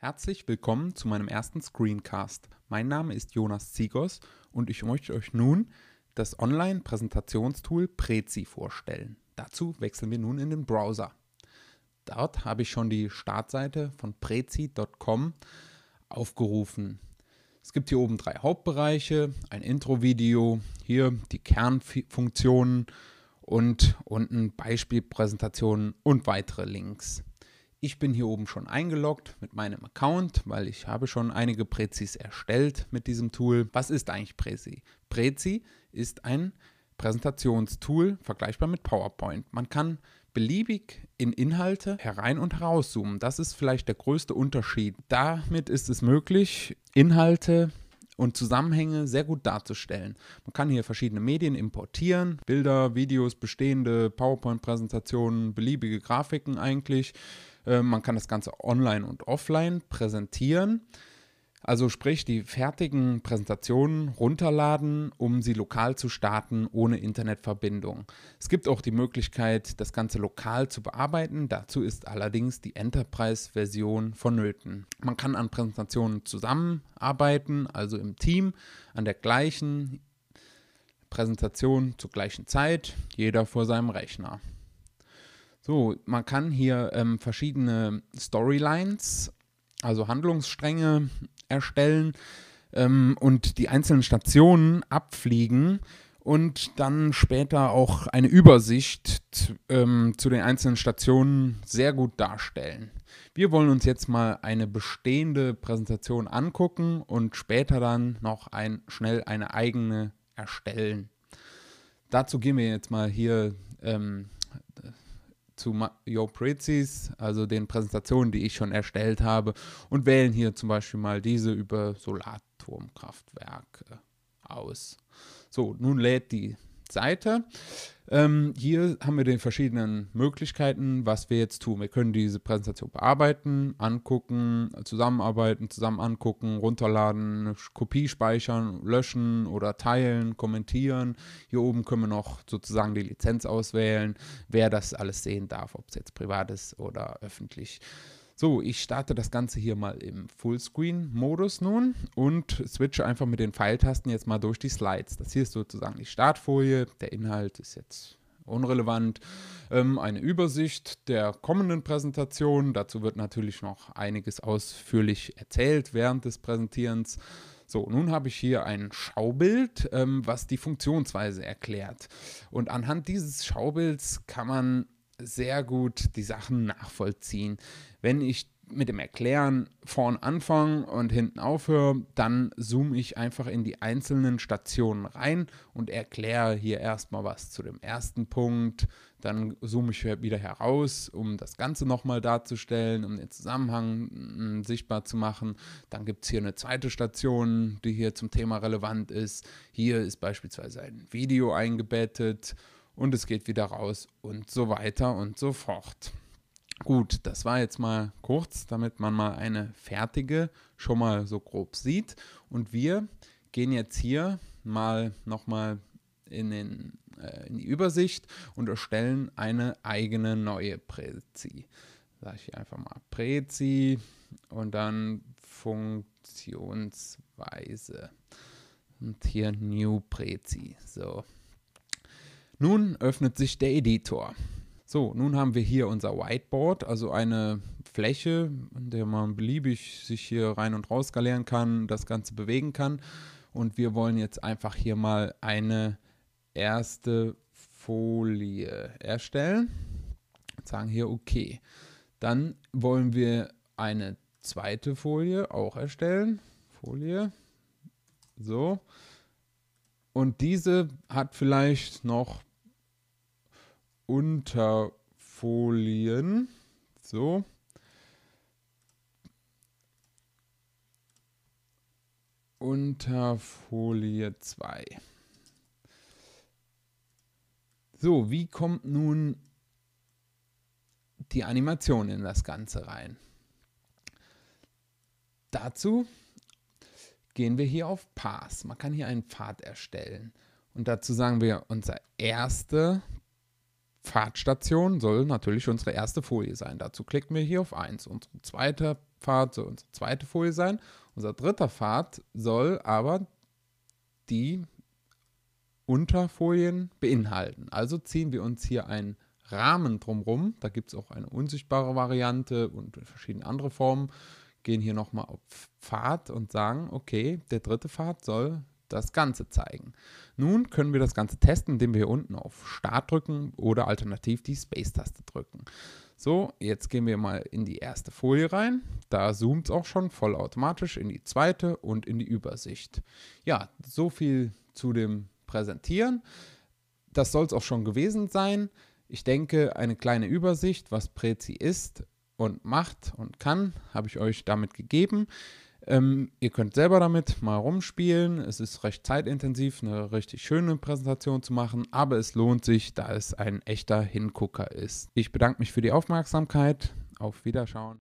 Herzlich willkommen zu meinem ersten Screencast. Mein Name ist Jonas Ziegos und ich möchte euch nun das Online-Präsentationstool Prezi vorstellen. Dazu wechseln wir nun in den Browser. Dort habe ich schon die Startseite von prezi.com aufgerufen. Es gibt hier oben drei Hauptbereiche, ein Intro-Video, hier die Kernfunktionen und unten Beispielpräsentationen und weitere Links. Ich bin hier oben schon eingeloggt mit meinem Account, weil ich habe schon einige Prezis erstellt mit diesem Tool. Was ist eigentlich Prezi? Prezi ist ein Präsentationstool, vergleichbar mit PowerPoint. Man kann beliebig in Inhalte herein und herauszoomen. Das ist vielleicht der größte Unterschied. Damit ist es möglich, Inhalte und Zusammenhänge sehr gut darzustellen. Man kann hier verschiedene Medien importieren, Bilder, Videos, bestehende PowerPoint-Präsentationen, beliebige Grafiken eigentlich. Äh, man kann das Ganze online und offline präsentieren. Also sprich, die fertigen Präsentationen runterladen, um sie lokal zu starten ohne Internetverbindung. Es gibt auch die Möglichkeit, das Ganze lokal zu bearbeiten. Dazu ist allerdings die Enterprise-Version vonnöten. Man kann an Präsentationen zusammenarbeiten, also im Team, an der gleichen Präsentation zur gleichen Zeit, jeder vor seinem Rechner. So, man kann hier ähm, verschiedene Storylines also Handlungsstränge erstellen ähm, und die einzelnen Stationen abfliegen und dann später auch eine Übersicht ähm, zu den einzelnen Stationen sehr gut darstellen. Wir wollen uns jetzt mal eine bestehende Präsentation angucken und später dann noch ein, schnell eine eigene erstellen. Dazu gehen wir jetzt mal hier ähm, zu Yo Prezis, also den Präsentationen, die ich schon erstellt habe, und wählen hier zum Beispiel mal diese über Solarturmkraftwerke aus. So, nun lädt die Seite. Ähm, hier haben wir die verschiedenen Möglichkeiten, was wir jetzt tun. Wir können diese Präsentation bearbeiten, angucken, zusammenarbeiten, zusammen angucken, runterladen, Kopie speichern, löschen oder teilen, kommentieren. Hier oben können wir noch sozusagen die Lizenz auswählen, wer das alles sehen darf, ob es jetzt privat ist oder öffentlich. So, ich starte das Ganze hier mal im Fullscreen-Modus nun und switche einfach mit den Pfeiltasten jetzt mal durch die Slides. Das hier ist sozusagen die Startfolie, der Inhalt ist jetzt unrelevant. Ähm, eine Übersicht der kommenden Präsentation, dazu wird natürlich noch einiges ausführlich erzählt während des Präsentierens. So, nun habe ich hier ein Schaubild, ähm, was die Funktionsweise erklärt. Und anhand dieses Schaubilds kann man sehr gut die Sachen nachvollziehen. Wenn ich mit dem Erklären vorn anfange und hinten aufhöre, dann zoome ich einfach in die einzelnen Stationen rein und erkläre hier erstmal was zu dem ersten Punkt. Dann zoome ich wieder heraus, um das Ganze nochmal darzustellen, um den Zusammenhang hm, sichtbar zu machen. Dann gibt es hier eine zweite Station, die hier zum Thema relevant ist. Hier ist beispielsweise ein Video eingebettet und es geht wieder raus und so weiter und so fort. Gut, das war jetzt mal kurz, damit man mal eine fertige schon mal so grob sieht. Und wir gehen jetzt hier mal nochmal in, äh, in die Übersicht und erstellen eine eigene neue Prezi. Sage ich hier einfach mal Prezi und dann Funktionsweise. Und hier New Prezi. So. Nun öffnet sich der Editor. So, nun haben wir hier unser Whiteboard, also eine Fläche, in der man beliebig sich hier rein und raus skalieren kann, das Ganze bewegen kann. Und wir wollen jetzt einfach hier mal eine erste Folie erstellen. Sagen hier OK. Dann wollen wir eine zweite Folie auch erstellen. Folie. So. Und diese hat vielleicht noch Unterfolien. So. Unter Folie 2. So, wie kommt nun die Animation in das Ganze rein? Dazu gehen wir hier auf Path. Man kann hier einen Pfad erstellen. Und dazu sagen wir, unser erster Fahrtstation soll natürlich unsere erste Folie sein. Dazu klicken wir hier auf 1. Unsere zweite Pfad soll unsere zweite Folie sein. Unser dritter Pfad soll aber die Unterfolien beinhalten. Also ziehen wir uns hier einen Rahmen drumherum. Da gibt es auch eine unsichtbare Variante und verschiedene andere Formen. Gehen hier nochmal auf Pfad und sagen, okay, der dritte Pfad soll das Ganze zeigen. Nun können wir das Ganze testen, indem wir hier unten auf Start drücken oder alternativ die Space-Taste drücken. So, jetzt gehen wir mal in die erste Folie rein. Da zoomt es auch schon vollautomatisch in die zweite und in die Übersicht. Ja, so viel zu dem Präsentieren. Das soll es auch schon gewesen sein. Ich denke, eine kleine Übersicht, was Prezi ist und macht und kann, habe ich euch damit gegeben. Ähm, ihr könnt selber damit mal rumspielen. Es ist recht zeitintensiv, eine richtig schöne Präsentation zu machen, aber es lohnt sich, da es ein echter Hingucker ist. Ich bedanke mich für die Aufmerksamkeit. Auf Wiederschauen.